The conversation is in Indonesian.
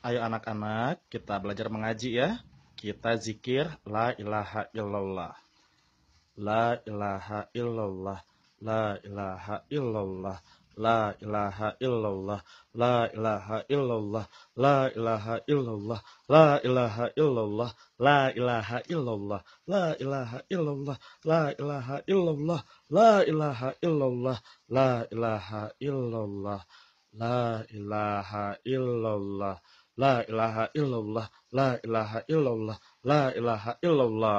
Ayo anak-anak, kita belajar mengaji ya. Kita zikir la ilaha illallah. La ilaha illallah. La ilaha illallah. La ilaha illallah. La ilaha illallah. La ilaha illallah. La ilaha illallah. La ilaha illallah. La ilaha illallah. La ilaha illallah. La ilaha illallah. La ilaha illallah. La ilaha illallah. laa ilaaha ila allah laa ilaaha ila allah laa ilaaha ila allah